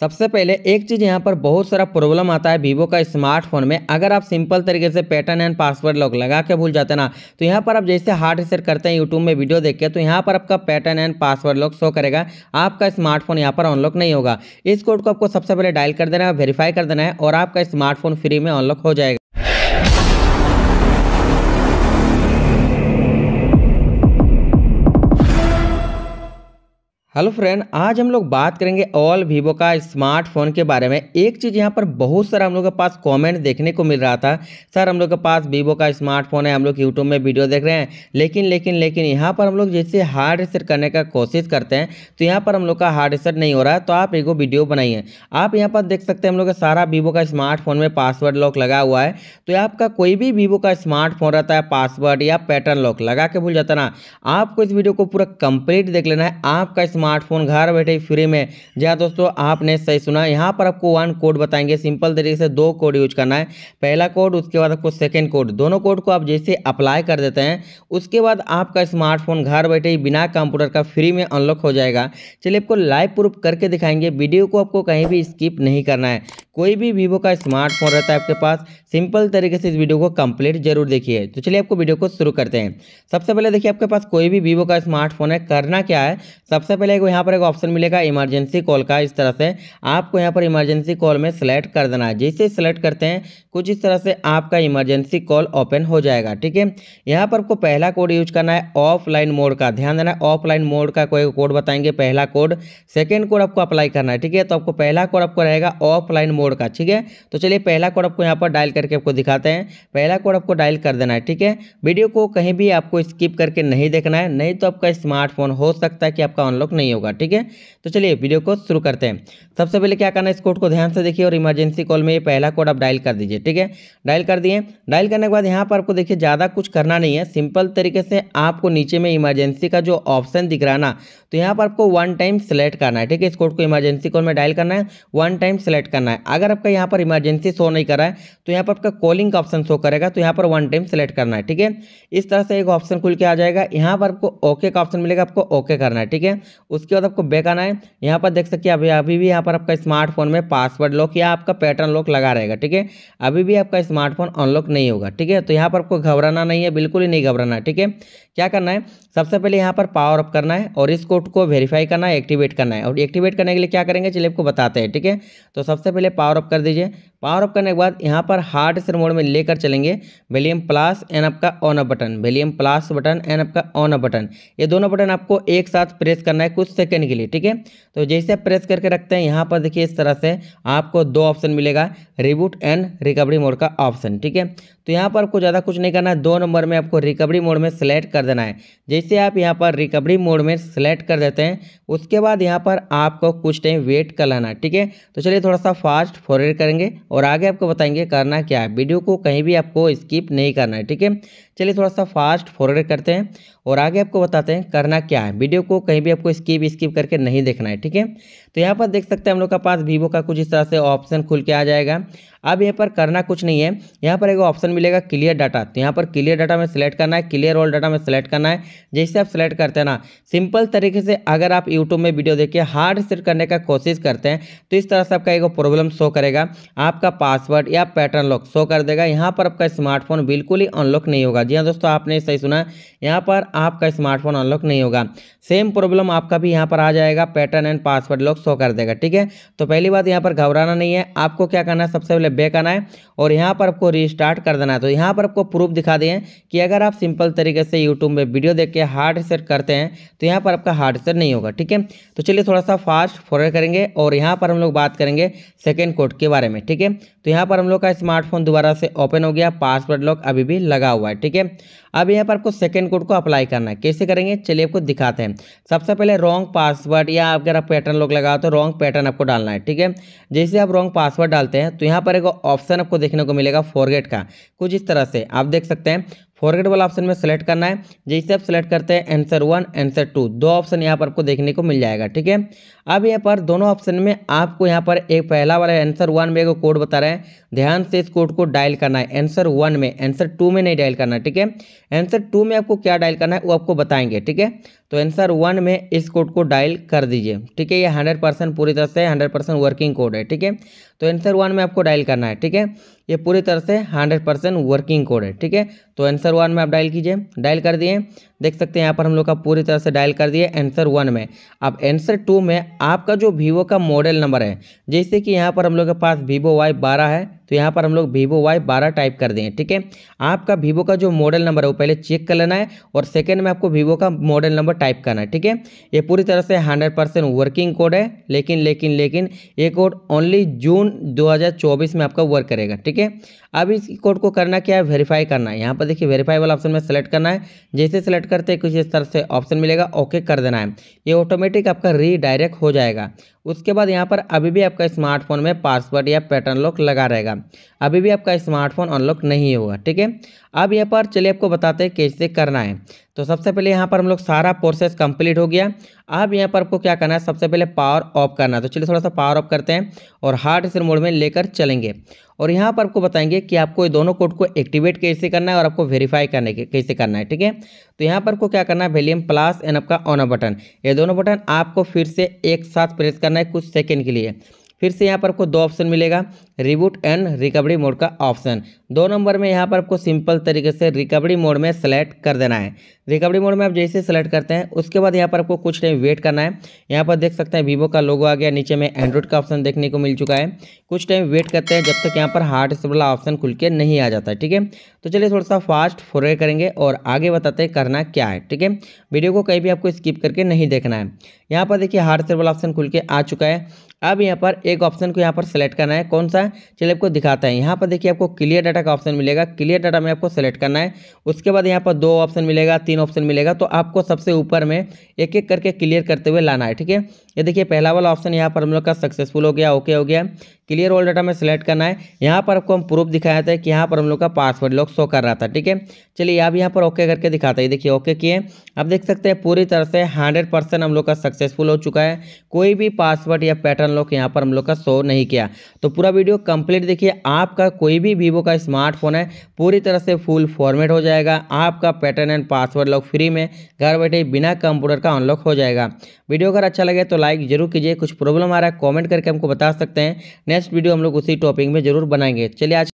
सबसे पहले एक चीज़ यहाँ पर बहुत सारा प्रॉब्लम आता है वीवो का स्मार्टफोन में अगर आप सिंपल तरीके से पैटर्न एंड पासवर्ड लॉक लगा के भूल जाते ना तो यहाँ पर आप जैसे हार्ड रिसेट करते हैं यूट्यूब में वीडियो देख के तो यहाँ पर आपका pattern and password lock show करेगा आपका स्मार्टफोन यहाँ पर अनलॉक नहीं होगा इस कोड को आपको सबसे पहले डायल कर देना है वेरीफाई कर देना है और आपका स्मार्टफोन फ्री में अनलॉक हो जाएगा हेलो फ्रेंड आज हम लोग बात करेंगे ऑल वीवो का स्मार्टफोन के बारे में एक चीज़ यहाँ पर बहुत सारा हम लोग के पास कमेंट देखने को मिल रहा था सर हम लोग के पास वीवो का स्मार्टफोन है हम लोग यूट्यूब में वीडियो देख रहे हैं लेकिन लेकिन लेकिन यहाँ पर हम लोग जैसे हार्ड रिसेट करने का कोशिश करते हैं तो यहाँ पर हम लोग का हार्ड रिसेट नहीं हो रहा है तो आप एगो वीडियो बनाइए आप यहाँ पर देख सकते हैं हम लोग का सारा वीवो का स्मार्टफोन में पासवर्ड लॉक लगा हुआ है तो आपका कोई भी वीवो का स्मार्टफोन रहता है पासवर्ड या पैटर्न लॉक लगा के भूल जाता ना आपको इस वीडियो को पूरा कंप्लीट देख लेना है आपका स्मार्ट स्मार्टफोन घर बैठे फ्री में जहाँ दोस्तों आपने सही सुना यहाँ पर आपको वन कोड बताएंगे सिंपल तरीके से दो कोड यूज करना है पहला कोड उसके बाद आपको सेकेंड कोड दोनों कोड को आप जैसे अप्लाई कर देते हैं उसके बाद आपका स्मार्टफोन घर बैठे ही बिना कंप्यूटर का फ्री में अनलॉक हो जाएगा चलिए आपको लाइव प्रूफ करके दिखाएंगे वीडियो को आपको कहीं भी स्किप नहीं करना है कोई भी वीवो का स्मार्टफोन रहता है आपके पास सिंपल तरीके से इस वीडियो को कंप्लीट जरूर देखिए तो चलिए आपको वीडियो को शुरू करते हैं सबसे पहले देखिए आपके पास कोई भी वीवो का स्मार्टफोन है करना क्या है सबसे पहले यहाँ पर एक ऑप्शन मिलेगा इमरजेंसी कॉल का इस तरह से आपको यहाँ पर इमरजेंसी कॉल में सेलेक्ट कर देना है जैसे सेलेक्ट करते हैं कुछ इस तरह से आपका इमरजेंसी कॉल ओपन हो जाएगा ठीक है यहाँ पर आपको पहला कोड यूज करना है ऑफलाइन मोड का ध्यान देना है ऑफलाइन मोड का कोई कोड बताएंगे पहला कोड सेकेंड कोड आपको अप्लाई करना है ठीक है तो आपको पहला कोड आपको रहेगा ऑफलाइन मोड कोड का ठीक है तो चलिए पहला कोड आपको यहाँ पर डायल करके आपको दिखाते हैं पहला कोड आपको डायल कर देना है ठीक है वीडियो को कहीं भी आपको स्किप करके नहीं देखना है नहीं तो आपका स्मार्टफोन हो सकता है कि आपका अनलॉक नहीं होगा ठीक है तो चलिए वीडियो को शुरू करते हैं सबसे पहले क्या करना है इस कोड को ध्यान से देखिए और इमरजेंसी कॉल में ये पहला कोड आप डायल कर दीजिए ठीक है डायल कर दिए डायल करने के बाद यहाँ पर आपको देखिए ज़्यादा कुछ करना नहीं है सिंपल तरीके से आपको नीचे में इमरजेंसी का जो ऑप्शन दिख रहा है ना तो यहाँ पर आपको वन टाइम सेलेक्ट करना है ठीक है इस कोड को इमरजेंसी कॉल में डायल करना है वन टाइम सेलेक्ट करना है अगर आपका यहाँ पर इमरजेंसी शो नहीं करा है तो यहाँ पर आपका कॉलिंग का ऑप्शन शो करेगा तो यहाँ पर वन टाइम सेलेक्ट करना है ठीक है इस तरह से एक ऑप्शन खुल के आ जाएगा यहाँ पर आपको ओके का ऑप्शन मिलेगा आपको ओके करना है ठीक है उसके बाद आपको बैक आना है यहाँ पर देख सकते अभी अभी भी यहाँ पर आपका स्मार्टफोन में पासवर्ड लॉक या आपका पैटर्न लॉक लगा रहेगा ठीक है अभी भी आपका स्मार्टफोन अनलॉक नहीं होगा ठीक है तो यहाँ पर आपको घबराना नहीं है बिल्कुल ही नहीं घबराना है ठीक है क्या करना है सबसे पहले यहाँ पर पावर अप करना है और इस कोड को वेरीफाई करना है एक्टिवेट करना है और एक्टिवेट करने के लिए क्या करेंगे चलिए आपको बताते हैं ठीक है तो सबसे पहले पावर अप कर दीजिए पावर ऑफ करने के बाद यहाँ पर हार्ड से मोड में लेकर चलेंगे वेलियम प्लस एन अप का on a button volume plus button and up का ऑन अ बटन ये दोनों बटन आपको एक साथ प्रेस करना है कुछ सेकंड के लिए ठीक है तो जैसे आप प्रेस करके रखते हैं यहाँ पर देखिए इस तरह से आपको दो ऑप्शन मिलेगा रिबूट एंड रिकवरी मोड का ऑप्शन ठीक है तो यहाँ पर आपको ज़्यादा कुछ नहीं करना है दो नंबर में आपको रिकवरी मोड में सेलेक्ट कर देना है जैसे आप यहाँ पर रिकवरी मोड में सेलेक्ट कर देते हैं उसके बाद यहाँ पर आपको कुछ टाइम वेट कर लेना है ठीक है तो चलिए थोड़ा सा फास्ट फॉरवर्ड करेंगे और आगे आपको बताएंगे करना क्या है वीडियो को कहीं भी आपको स्किप नहीं करना है ठीक है चलिए थोड़ा सा फास्ट फॉरवर्ड करते हैं और आगे आपको बताते हैं करना क्या है वीडियो को कहीं भी आपको स्किप स्किप करके नहीं देखना है ठीक है तो यहाँ पर देख सकते हैं हम लोग का पास वीवो का कुछ इस तरह से ऑप्शन खुल के आ जाएगा अब यहाँ पर करना कुछ नहीं है यहाँ पर एक ऑप्शन मिलेगा क्लियर डाटा तो यहाँ पर क्लियर डाटा में सेलेक्ट करना है क्लियर ऑल डाटा में सेलेक्ट करना है जैसे आप सेलेक्ट करते हैं ना सिंपल तरीके से अगर आप यूट्यूब में वीडियो देखिए हार्ड सेट करने का कोशिश करते हैं तो इस तरह से आपका एक प्रॉब्लम शो करेगा आपका पासवर्ड या पैटर्न लॉक शो कर देगा यहाँ पर आपका स्मार्टफोन बिल्कुल ही अनलॉक नहीं होगा जी हाँ दोस्तों आपने सही सुना यहाँ पर आपका स्मार्टफोन अनलॉक नहीं होगा सेम प्रॉब्लम आपका भी यहाँ पर आ जाएगा pattern and password lock show कर देगा ठीक है तो पहली बात यहाँ पर घबराना नहीं है आपको क्या करना है सबसे पहले पहले बैक आना है और यहाँ पर आपको रिस्टार्ट कर देना है तो यहाँ पर आपको प्रूफ दिखा दें कि अगर आप सिंपल तरीके से यूट्यूब में वीडियो देख के हार्ड रिसेट करते हैं तो यहाँ पर आपका हार्ड रिसेट नहीं होगा ठीक है तो चलिए थोड़ा सा फास्ट फॉरवर्ड करेंगे और यहाँ पर हम लोग बात करेंगे सेकेंड कोड के बारे में ठीक है तो यहाँ पर हम लोग का स्मार्टफोन दोबारा से ओपन हो गया पासवर्ड लॉक अभी भी लगा हुआ है ठीक है अब यहाँ पर आपको सेकेंड कोड को अप्लाई करना है कैसे करेंगे चलिए आपको दिखाते हैं सबसे पहले रॉन्ग पासवर्ड या अगर आप पैटर्न लोग लगाओ तो रॉन्ग पैटर्न आपको डालना है ठीक है जैसे आप रॉन्ग पासवर्ड डालते हैं तो यहाँ पर एक ऑप्शन आपको देखने को मिलेगा फॉरगेट का कुछ इस तरह से आप देख सकते हैं फॉरगेट वाला ऑप्शन में सेलेक्ट करना है जैसे आप सेलेक्ट करते हैं आंसर वन आंसर टू दो ऑप्शन यहाँ पर आपको देखने को मिल जाएगा ठीक है अब यहाँ पर दोनों ऑप्शन में आपको यहाँ पर एक पहला वाला आंसर वन में कोड बता रहे हैं ध्यान से इस कोड को डायल करना है आंसर वन में आंसर टू में नहीं डायल करना ठीक है आंसर टू में आपको क्या डायल करना है वो आपको बताएंगे ठीक है तो आंसर वन में इस कोड को डायल कर दीजिए ठीक है ये हंड्रेड परसेंट पूरी तरह से हंड्रेड परसेंट वर्किंग कोड है ठीक है तो आंसर वन में आपको डायल करना है ठीक है ये पूरी तरह से हंड्रेड परसेंट वर्किंग कोड है ठीक है तो आंसर वन में आप डायल कीजिए डायल कर दिए देख सकते हैं यहाँ पर हम लोग का पूरी तरह से डायल कर दिए आंसर वन में अब आंसर टू में आपका जो वीवो का मॉडल नंबर है जैसे कि यहाँ पर हम लोग के पास वीवो वाई बारह है तो यहाँ पर हम लोग वीवो वाई बारह टाइप कर देंगे ठीक है आपका वीवो का जो मॉडल नंबर है वो पहले चेक कर लेना है और सेकेंड में आपको वीवो का मॉडल नंबर टाइप करना है ठीक है ये पूरी तरह से हंड्रेड परसेंट वर्किंग कोड है लेकिन लेकिन लेकिन ये कोड ओनली जून दो में आपका वर्क करेगा ठीक है अब इस कोड को करना क्या है वेरीफाई करना है यहाँ पर देखिए वेरीफाई वाला ऑप्शन में सेलेक्ट करना है जैसे सेलेक्ट करते हैं कुछ इस तरह से ऑप्शन मिलेगा ओके कर देना है ये ऑटोमेटिक आपका रीडायरेक्ट हो जाएगा उसके बाद यहाँ पर अभी भी आपका स्मार्टफोन में पासवर्ड या पैटर्न लॉक लगा रहेगा अभी भी आपका स्मार्टफोन अनलॉक नहीं होगा ठीक है अब यहाँ पर चलिए आपको बताते हैं कैसे करना है तो सबसे पहले यहाँ पर हम लोग सारा प्रोसेस कंप्लीट हो गया अब यहाँ पर आपको क्या करना है सबसे पहले पावर ऑफ करना है तो चलिए थोड़ा सा पावर ऑफ करते हैं और हार्ड रिसेट मोड में लेकर चलेंगे और यहाँ पर आपको बताएंगे कि आपको ये दोनों कोड को एक्टिवेट कैसे करना है और आपको वेरीफाई करने के कैसे करना है ठीक है तो यहाँ पर आपको क्या करना है वेलियम प्लस एंड आपका ऑन बटन ये दोनों बटन आपको फिर से एक साथ प्रेस करना है कुछ सेकेंड के लिए फिर से यहाँ पर आपको दो ऑप्शन मिलेगा रिबूट एंड रिकवरी मोड का ऑप्शन दो नंबर में यहाँ पर आपको सिंपल तरीके से रिकवरी मोड में सेलेक्ट कर देना है रिकवरी मोड में आप जैसे सेलेक्ट करते हैं उसके बाद यहाँ पर आपको कुछ टाइम वेट करना है यहाँ पर देख सकते हैं वीवो का लोगो आ गया नीचे में एंड्रॉइड का ऑप्शन देखने को मिल चुका है कुछ टाइम वेट करते हैं जब तक यहाँ पर हार्ड से वाला ऑप्शन खुल के नहीं आ जाता है ठीक है तो चलिए थोड़ा सा फास्ट फोरे करेंगे और आगे बताते हैं करना क्या है ठीक है वीडियो को कहीं भी आपको स्किप करके नहीं देखना है यहाँ पर देखिए हार्ड वाला ऑप्शन खुल के आ चुका है अब यहाँ पर एक ऑप्शन को यहाँ पर सेलेक्ट करना है कौन सा चलिए आपको दिखाता है यहाँ पर देखिए आपको क्लियर डाटा का ऑप्शन मिलेगा क्लियर डाटा में आपको सेलेक्ट करना है उसके बाद यहाँ पर दो ऑप्शन मिलेगा तीन ऑप्शन मिलेगा तो आपको सबसे ऊपर में एक एक करके क्लियर करते हुए लाना है ठीक है ये देखिए पहला वाला ऑप्शन यहाँ पर हम लोग का सक्सेसफुल हो गया ओके हो गया क्लियर ऑल डाटा में सेलेक्ट करना है यहाँ पर आपको हम प्रूफ दिखाया था कि यहाँ पर हम लोग का पासवर्ड लॉक शो कर रहा था ठीक है चलिए अब यहाँ पर ओके करके दिखाता है देखिए ओके किए अब देख सकते हैं पूरी तरह से हंड्रेड परसेंट हम लोग का सक्सेसफुल हो चुका है कोई भी पासवर्ड या पैटर्न लॉक यहाँ पर हम लोग का शो नहीं किया तो पूरा वीडियो कंप्लीट देखिए आपका कोई भी वीवो का स्मार्टफोन है पूरी तरह से फुल फॉर्मेट हो जाएगा आपका pattern and password lock free में घर बैठे बिना कंप्यूटर का अनलॉक हो जाएगा वीडियो अगर अच्छा लगे तो लाइक लाइक जरूर कीजिए कुछ प्रॉब्लम आ रहा है कॉमेंट करके हमको बता सकते हैं नेक्स्ट वीडियो हम लोग उसी टॉपिक में जरूर बनाएंगे चलिए आज